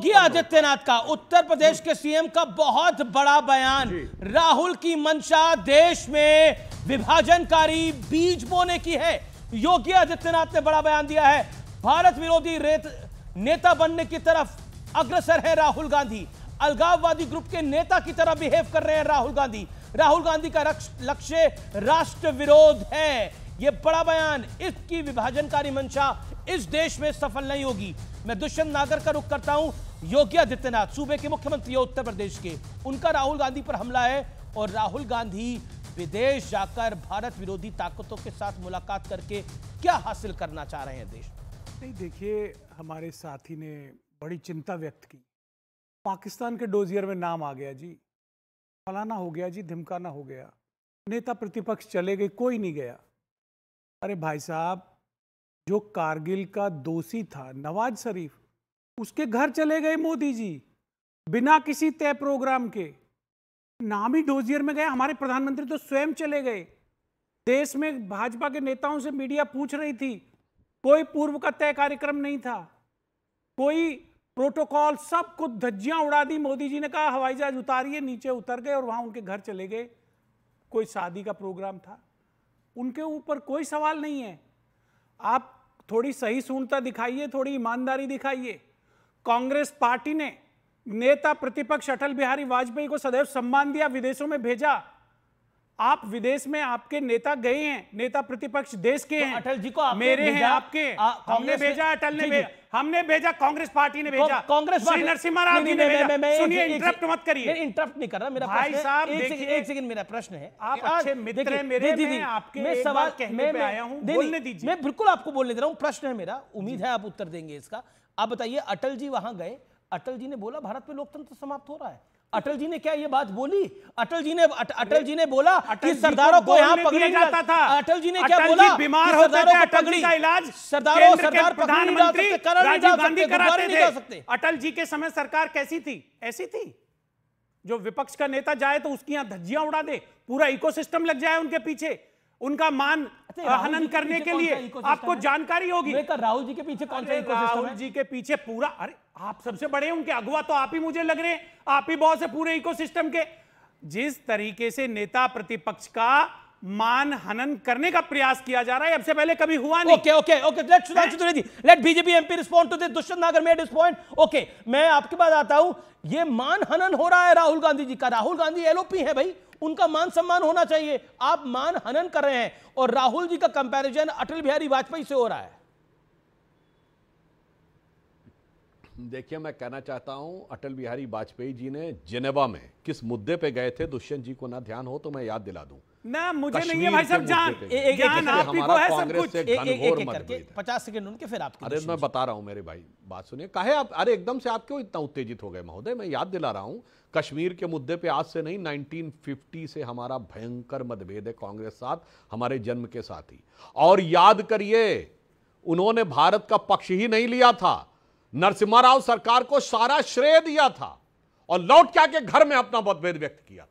योगी आदित्यनाथ का उत्तर प्रदेश के सीएम का बहुत बड़ा बयान राहुल की मंशा देश में विभाजनकारी बीज बोने की है योगी आदित्यनाथ ने बड़ा बयान दिया है भारत विरोधी रेत नेता बनने की तरफ अग्रसर है राहुल गांधी अलगाववादी ग्रुप के नेता की तरह बिहेव कर रहे हैं राहुल गांधी राहुल गांधी का लक्ष्य राष्ट्र विरोध है यह बड़ा बयान इसकी विभाजनकारी मंशा इस देश में सफल नहीं होगी मैं दुष्यंत नागर का रुख करता हूं योगी आदित्यनाथ सूबे के मुख्यमंत्री है उत्तर प्रदेश के उनका राहुल गांधी पर हमला है और राहुल गांधी विदेश जाकर भारत विरोधी ताकतों के साथ मुलाकात करके क्या हासिल करना चाह रहे हैं देश नहीं देखिए हमारे साथी ने बड़ी चिंता व्यक्त की पाकिस्तान के डोजियर में नाम आ गया जी फलाना हो गया जी धमकाना हो गया नेता प्रतिपक्ष चले गए कोई नहीं गया अरे भाई साहब जो कारगिल का दोषी था नवाज शरीफ उसके घर चले गए मोदी जी बिना किसी तय प्रोग्राम के नाम ही डोजियर में गए हमारे प्रधानमंत्री तो स्वयं चले गए देश में भाजपा के नेताओं से मीडिया पूछ रही थी कोई पूर्व का तय कार्यक्रम नहीं था कोई प्रोटोकॉल सब कुछ धज्जियां उड़ा दी मोदी जी ने कहा हवाई जहाज उतारिए नीचे उतर गए और वहां उनके घर चले गए कोई शादी का प्रोग्राम था उनके ऊपर कोई सवाल नहीं है आप थोड़ी सही सूनता दिखाइए थोड़ी ईमानदारी दिखाइए कांग्रेस पार्टी ने नेता प्रतिपक्ष अटल बिहारी वाजपेयी को सदैव सम्मान दिया विदेशों में भेजा आप विदेश में आपके नेता गए हैं नेता प्रतिपक्ष देश के तो हैं अटल जी को मेरे हैं आपके कांग्रेस हमने भेजा अटल ने भेजा हमने भेजा कांग्रेस पार्टी ने तो भेजा कांग्रेस श्री नरसिम्हा राव जी ने भेजा सुनिए इंटरप्ट मत करिए इंटरप्ट नहीं कर रहा मेरा भाई साहब एक सेकंड मेरा प्रश्न है आप अच्छे मित्र हैं मेरे मैं आपके मैं सवाल कहने पे आया हूं बोलने दीजिए मैं बिल्कुल आपको बोलने दे रहा हूं प्रश्न है मेरा उम्मीद है आप उत्तर देंगे इसका आप बताइए अटल जी वहां गए अटल जी ने बोला भारत में लोकतंत्र समाप्त हो रहा है अटल जी ने क्या ये बात बोली अटल जी ने अट, अटल जी ने बोला कि सरदारों को यहाँ पकड़ा जाता था अटल जी ने क्या बोला बीमार होते थे का इलाज सरदारों सरदार प्रधानमंत्री राजीव गांधी कराते थे अटल जी के समय सरकार कैसी थी ऐसी थी जो विपक्ष का नेता जाए तो उसकी यहां धज्जियां उड़ा दे पूरा इकोसिस्टम लग जाए उनके पीछे उनका मान अच्छा, हनन करने के, लिए आपको जानकारी होगी राहुल जी के पीछे कौन सा राहुल जी के पीछे पूरा अरे आप सबसे बड़े उनके अगुआ तो आप ही मुझे लग रहे हैं आप ही बहुत से पूरे इकोसिस्टम के जिस तरीके से नेता प्रतिपक्ष का मान हनन करने का प्रयास किया जा रहा है अब से पहले कभी हुआ नहीं okay okay okay let Sudhanshu ji let BJP MP respond to this Dushyant Nagar made इस पॉइंट ओके मैं आपके पास आता हूं ये मान हनन हो रहा है राहुल गांधी जी का राहुल गांधी एलओपी है भाई उनका मान सम्मान होना चाहिए आप मान हनन कर रहे हैं और राहुल जी का कंपैरिजन अटल बिहारी वाजपेयी से हो रहा है देखिए मैं कहना चाहता हूं अटल बिहारी वाजपेयी जी ने जिनेवा में किस मुद्दे पे गए थे दुष्यंत जी को ना ध्यान हो तो मैं याद दिला दूं ना मुझे नहीं है भाई सब जान जान आप ही को है सब कुछ एक एक करके 50 सेकंड उनके फिर आप अरे मैं बता रहा हूं मेरे भाई बात सुनिए कहे आप अरे एकदम से आप क्यों इतना उत्तेजित हो गए महोदय मैं याद दिला रहा हूं कश्मीर के मुद्दे पे आज से नहीं 1950 से हमारा भयंकर मतभेद है कांग्रेस साथ हमारे जन्म के साथ ही और याद करिए उन्होंने भारत का पक्ष ही नहीं लिया था नरसिम्हा राव सरकार को सारा श्रेय दिया था और लौट के आके घर में अपना मतभेद व्यक्त किया था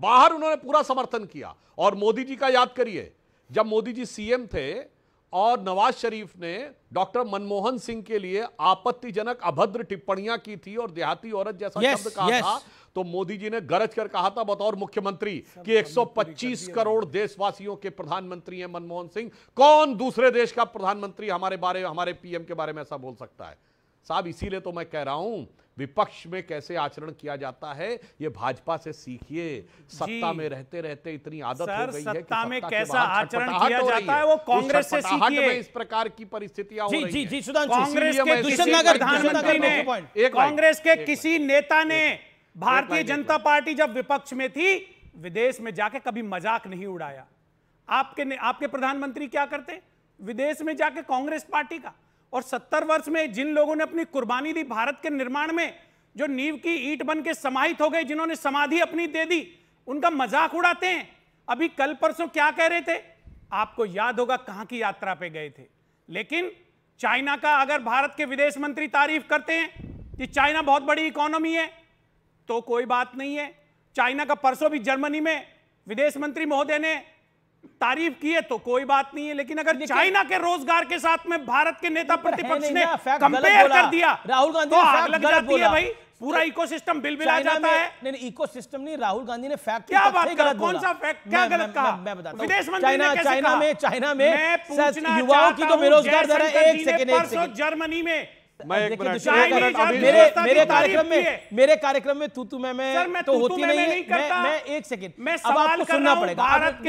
बाहर उन्होंने पूरा समर्थन किया और मोदी जी का याद करिए जब मोदी जी सीएम थे और नवाज शरीफ ने डॉक्टर मनमोहन सिंह के लिए आपत्तिजनक अभद्र टिप्पणियां की थी और देहाती औरत जैसा yes, शब्द कहा yes. था तो मोदी जी ने गरज कर कहा था बतौर मुख्यमंत्री कि 125 करोड़ देशवासियों के प्रधानमंत्री हैं मनमोहन सिंह कौन दूसरे देश का प्रधानमंत्री हमारे बारे हमारे पीएम के बारे में ऐसा बोल सकता है साहब इसीलिए तो मैं कह रहा हूं विपक्ष में कैसे आचरण किया जाता है ये भाजपा से सीखिए सत्ता में रहते रहते इतनी आदत सर, हो गई है कि सत्ता में कैसा आचरण किया जाता है वो कांग्रेस से सीखिए इस प्रकार की परिस्थितियां हो रही जी कांग्रेस के दुष्यंत प्रधानमंत्री ने कांग्रेस के किसी नेता ने भारतीय जनता पार्टी जब विपक्ष में थी विदेश में जाके कभी मजाक नहीं उड़ाया आपके आपके प्रधानमंत्री क्या करते विदेश में जाके कांग्रेस पार्टी का और सत्तर वर्ष में जिन लोगों ने अपनी कुर्बानी दी भारत के निर्माण में जो नींव की ईट बन के समाहित हो गए जिन्होंने समाधि अपनी दे दी उनका मजाक उड़ाते हैं अभी कल परसों क्या कह रहे थे आपको याद होगा कहां की यात्रा पे गए थे लेकिन चाइना का अगर भारत के विदेश मंत्री तारीफ करते हैं कि चाइना बहुत बड़ी इकोनॉमी है तो कोई बात नहीं है चाइना का परसों भी जर्मनी में विदेश मंत्री महोदय ने तारीफ की है तो कोई बात नहीं है लेकिन अगर चाइना के रोजगार के साथ में भारत के नेता तो प्रतिपक्ष ने कंपेयर कर दिया राहुल तो गांधी तो आग लग जाती है भाई पूरा इकोसिस्टम बिल बिल आ जाता है नहीं नहीं इकोसिस्टम नहीं राहुल गांधी ने फैक्ट क्या बात कर कौन सा फैक्ट क्या गलत कहा मैं बताता विदेश मंत्री ने चाइना में चाइना में युवाओं की तो बेरोजगार दर है एक सेकंड जर्मनी में मैं एक मेरे कार्यक्रम में मेरे कार्यक्रम में तू तू मैं मैं तो होती नहीं मैं एक सेकंड अब आपको सुनना पड़ेगा भारत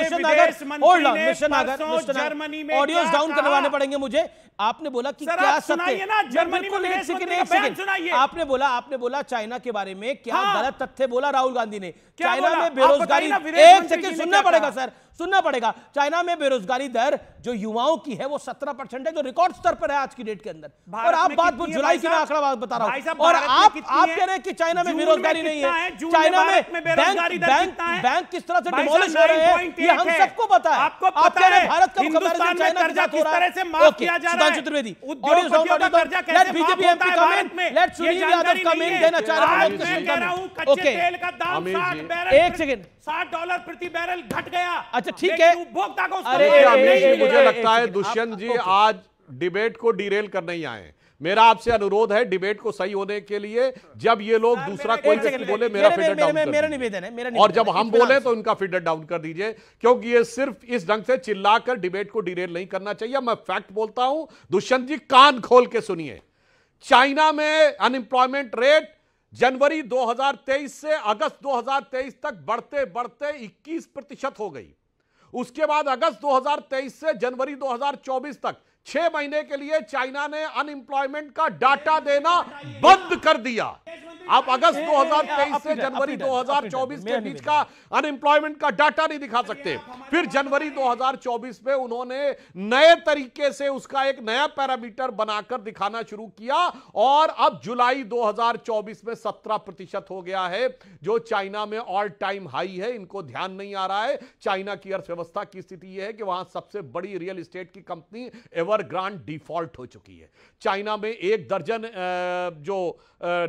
डाउन करवाने पड़ेंगे मुझे आपने बोला कि क्या सत्य जर्मनी एक सेकंड एक सेकंड आपने बोला आपने बोला चाइना के बारे में क्या हाँ। गलत तथ्य बोला राहुल गांधी ने चाइना में बेरोजगारी एक सेकंड सुनना पड़ेगा सर सुनना पड़ेगा चाइना में बेरोजगारी दर जो युवाओं की है वो सत्रह परसेंट है जो रिकॉर्ड स्तर पर है आज की डेट के अंदर और आप बात जुलाई की आंकड़ा बता रहा हूँ और आप आप कह रहे हैं कि चाइना में बेरोजगारी नहीं है चाइना में बैंक बैंक किस तरह से डिमोलिश हो रहे हैं ये हम सबको पता है आपको आप कह भारत का कंपैरिजन चाइना के साथ हो रहा है माफ किया जा रहा है Trivedi let BJP MP come in let Sunil Yadav का मेन देना चाह रहा हूं ओके एक सेकंड साठ डॉलर प्रति बैरल घट गया अच्छा ठीक है उपभोक्ता को अरे जी मुझे लगता है दुष्यंत जी आज डिबेट को डिरेल करने ही आए मेरा आपसे अनुरोध है डिबेट को सही होने के लिए जब ये लोग दूसरा कोई व्यक्ति बोले मेरा फिडर डाउन मेरा निवेदन है मेरा और जब हम बोले तो इनका फिडर डाउन कर दीजिए क्योंकि ये सिर्फ इस ढंग से चिल्लाकर डिबेट को डिरेल नहीं करना चाहिए मैं फैक्ट बोलता हूं दुष्यंत जी कान खोल के सुनिए चाइना में अनएम्प्लॉयमेंट रेट जनवरी 2023 से अगस्त 2023 तक बढ़ते बढ़ते 21 प्रतिशत हो गई उसके बाद अगस्त 2023 से जनवरी 2024 तक छह महीने के लिए चाइना ने अनएम्प्लॉयमेंट का डाटा देना बंद कर दिया आप अगस्त 2023 से जनवरी 2024 के बीच का अनएम्प्लॉयमेंट का डाटा नहीं दिखा सकते फिर जनवरी 2024 में उन्होंने नए तरीके से उसका एक नया पैरामीटर बनाकर दिखाना शुरू किया और अब जुलाई 2024 में 17 प्रतिशत हो गया है जो चाइना में ऑल टाइम हाई है इनको ध्यान नहीं आ रहा है चाइना की अर्थव्यवस्था की स्थिति यह है कि वहां सबसे बड़ी रियल इस्टेट की company ever consumer grant default हो चुकी है चाइना में एक दर्जन जो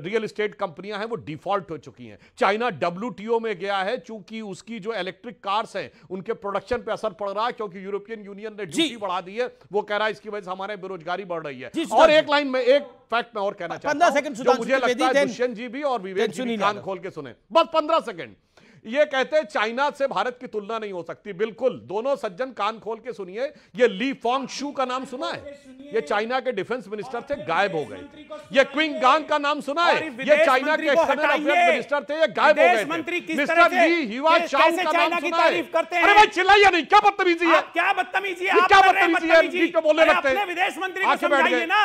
रियल इस्टेट कंपनियां हैं वो डिफॉल्ट हो चुकी हैं चाइना डब्ल्यू में गया है चूंकि उसकी जो इलेक्ट्रिक कार्स हैं उनके प्रोडक्शन पे असर पड़ रहा है क्योंकि यूरोपियन यूनियन ने ड्यूटी बढ़ा दी है वो कह रहा है इसकी वजह से हमारे बेरोजगारी बढ़ रही है और एक लाइन में एक फैक्ट में और कहना चाहता हूं मुझे लगता है दुष्यंत जी भी और विवेक जी भी खोल के सुने बस पंद्रह सेकंड ये कहते हैं चाइना से भारत की तुलना नहीं हो सकती बिल्कुल दोनों सज्जन कान खोल के सुनिए ये ली फोंग शू का नाम सुना है ये चाइना के डिफेंस मिनिस्टर थे गायब हो गए ये क्विंग गांग का नाम सुना है ये चाइना के मिनिस्टर थे ये गायब हो गए मिस्टर ली हिवा चाउ का नाम सुना है अरे भाई चिल्लाइए नहीं क्या बदतमीजी है क्या बदतमीजी है क्या बदतमीजी है बोलने लगते हैं विदेश मंत्री को समझाइए ना